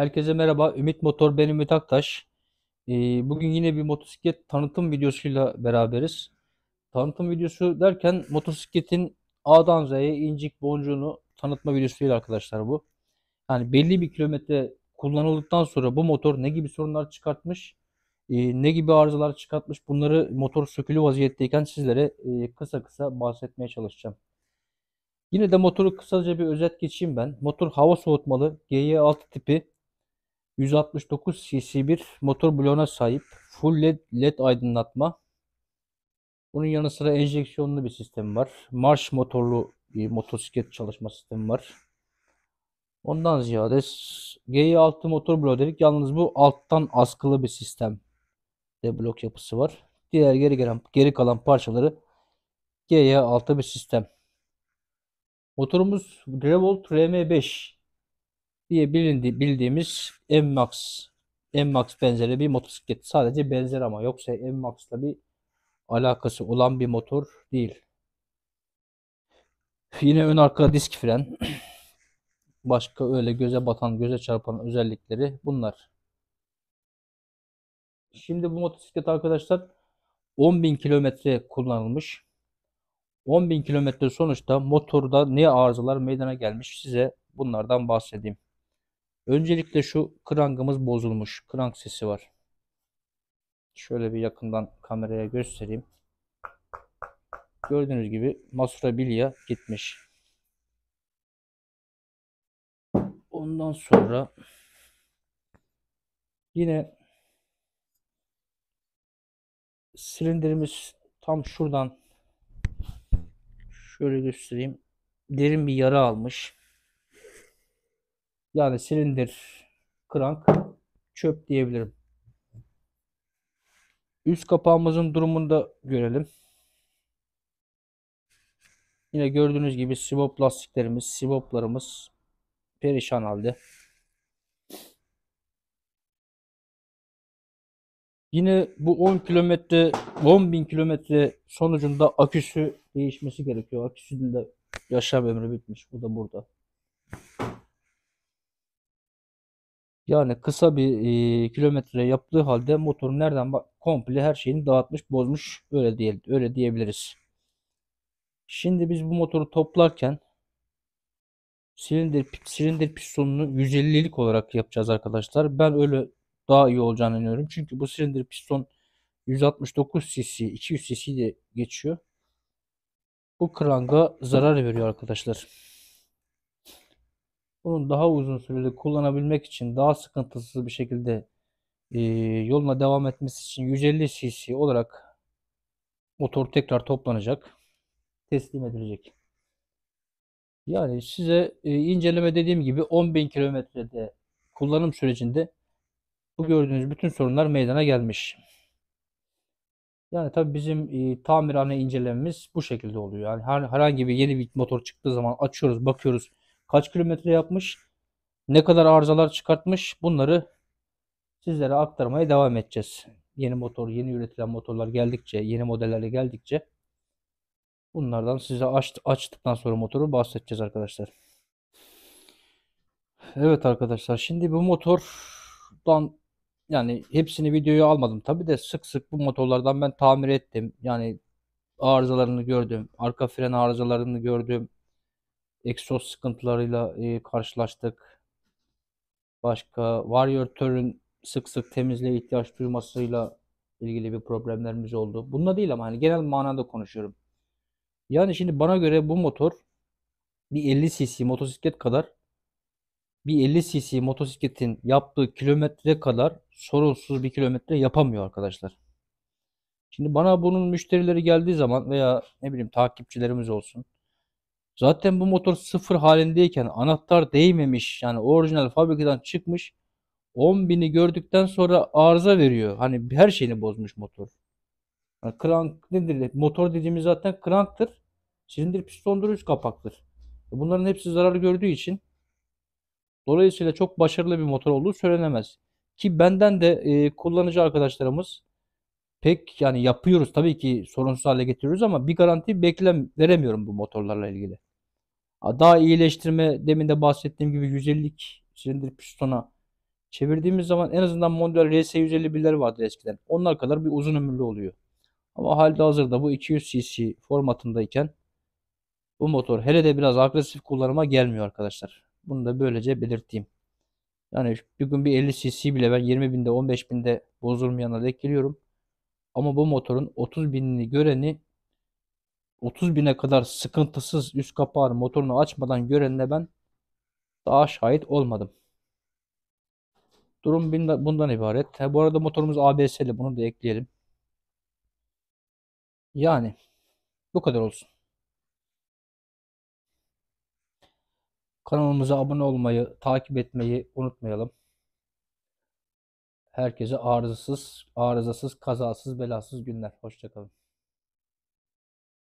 Herkese merhaba. Ümit Motor benim Ümit Aktaş. Ee, bugün yine bir motosiklet tanıtım videosuyla beraberiz. Tanıtım videosu derken motosikletin A'dan Z'ye incik boncuğunu tanıtma videosu değil arkadaşlar bu. Yani belli bir kilometre kullanıldıktan sonra bu motor ne gibi sorunlar çıkartmış, e, ne gibi arızalar çıkartmış bunları motor sökülü vaziyetteyken sizlere e, kısa kısa bahsetmeye çalışacağım. Yine de motoru kısaca bir özet geçeyim ben. Motor hava soğutmalı GY6 tipi 169 cc bir motor bloğuna sahip. Full led, LED aydınlatma. Bunun yanı sıra enjeksiyonlu bir sistem var. Marş motorlu bir motosiklet çalışma sistemi var. Ondan ziyade G6 motor bloğu dedik. Yalnız bu alttan askılı bir sistem de blok yapısı var. Diğer geri gelen geri kalan parçaları G6 bir sistem. Motorumuz Revolt RM5 diye bilindi, bildiğimiz M Max benzeri bir motosiklet. Sadece benzer ama yoksa şey, M Max'la bir alakası olan bir motor değil. Yine ön arka disk fren. Başka öyle göze batan, göze çarpan özellikleri bunlar. Şimdi bu motosiklet arkadaşlar 10.000 kilometre kullanılmış. 10.000 kilometre sonuçta motorda ne arızalar meydana gelmiş size bunlardan bahsedeyim. Öncelikle şu krangımız bozulmuş. Krank sesi var. Şöyle bir yakından kameraya göstereyim. Gördüğünüz gibi Masura Bilya gitmiş. Ondan sonra yine silindirimiz tam şuradan şöyle göstereyim. Derin bir yara almış. Yani silindir, krank, çöp diyebilirim. Üst kapağımızın durumunu da görelim. Yine gördüğünüz gibi sibop lastiklerimiz, siboplarımız perişan halde. Yine bu 10 kilometre, 10 bin kilometre sonucunda aküsü değişmesi gerekiyor. Aküsünün de yaşam ömrü bitmiş. Bu da burada. Yani kısa bir e, kilometre yaptığı halde motorun nereden bak komple her şeyini dağıtmış, bozmuş öyle diye öyle diyebiliriz. Şimdi biz bu motoru toplarken silindir silindir pistonunu 150'lik olarak yapacağız arkadaşlar. Ben öyle daha iyi olacağını inanıyorum. Çünkü bu silindir piston 169 cc, 200 cc de geçiyor. Bu kranga zarar veriyor arkadaşlar. Bunu daha uzun süreli kullanabilmek için daha sıkıntısız bir şekilde e, yoluna devam etmesi için 150 cc olarak motor tekrar toplanacak. Teslim edilecek. Yani size e, inceleme dediğim gibi 10.000 kilometrede kullanım sürecinde bu gördüğünüz bütün sorunlar meydana gelmiş. Yani tabii bizim e, tamirhane incelememiz bu şekilde oluyor. Yani her, herhangi bir yeni bir motor çıktığı zaman açıyoruz, bakıyoruz kaç kilometre yapmış, ne kadar arızalar çıkartmış bunları sizlere aktarmaya devam edeceğiz. Yeni motor, yeni üretilen motorlar geldikçe, yeni modellerle geldikçe bunlardan size aç, açtıktan sonra motoru bahsedeceğiz arkadaşlar. Evet arkadaşlar şimdi bu motordan yani hepsini videoya almadım tabi de sık sık bu motorlardan ben tamir ettim. Yani arızalarını gördüm. Arka fren arızalarını gördüm. Exos sıkıntılarıyla e, karşılaştık. Başka Warrior Tör'ün sık sık temizliğe ihtiyaç duymasıyla ilgili bir problemlerimiz oldu. Bununla değil ama hani genel manada konuşuyorum. Yani şimdi bana göre bu motor bir 50 cc motosiklet kadar bir 50 cc motosikletin yaptığı kilometre kadar sorunsuz bir kilometre yapamıyor arkadaşlar. Şimdi bana bunun müşterileri geldiği zaman veya ne bileyim takipçilerimiz olsun. Zaten bu motor sıfır halindeyken anahtar değmemiş yani orijinal fabrikadan çıkmış 10.000'i gördükten sonra arıza veriyor. Hani her şeyini bozmuş motor. Yani crank nedir? Motor dediğimiz zaten kranktır, Silindir pistondur üst kapaktır. E bunların hepsi zarar gördüğü için dolayısıyla çok başarılı bir motor olduğu söylenemez. Ki benden de e, kullanıcı arkadaşlarımız pek yani yapıyoruz tabii ki sorunsuz hale getiriyoruz ama bir garanti beklem veremiyorum bu motorlarla ilgili. Daha iyileştirme demin de bahsettiğim gibi 150 silindir pistona çevirdiğimiz zaman en azından Mondial RS 151'ler vardı eskiden. Onlar kadar bir uzun ömürlü oluyor. Ama halde hazırda bu 200 cc formatındayken bu motor hele de biraz agresif kullanıma gelmiyor arkadaşlar. Bunu da böylece belirteyim. Yani bir gün bir 50 cc bile ben 20 binde 15 binde bozulmayana dek geliyorum. Ama bu motorun 30 binini göreni 30 bine kadar sıkıntısız üst kapağı motorunu açmadan görenle ben daha şahit olmadım. Durum bundan ibaret. Ha, bu arada motorumuz ABS'li bunu da ekleyelim. Yani bu kadar olsun. Kanalımıza abone olmayı, takip etmeyi unutmayalım. Herkese arızasız, arızasız, kazasız, belasız günler. Hoşçakalın.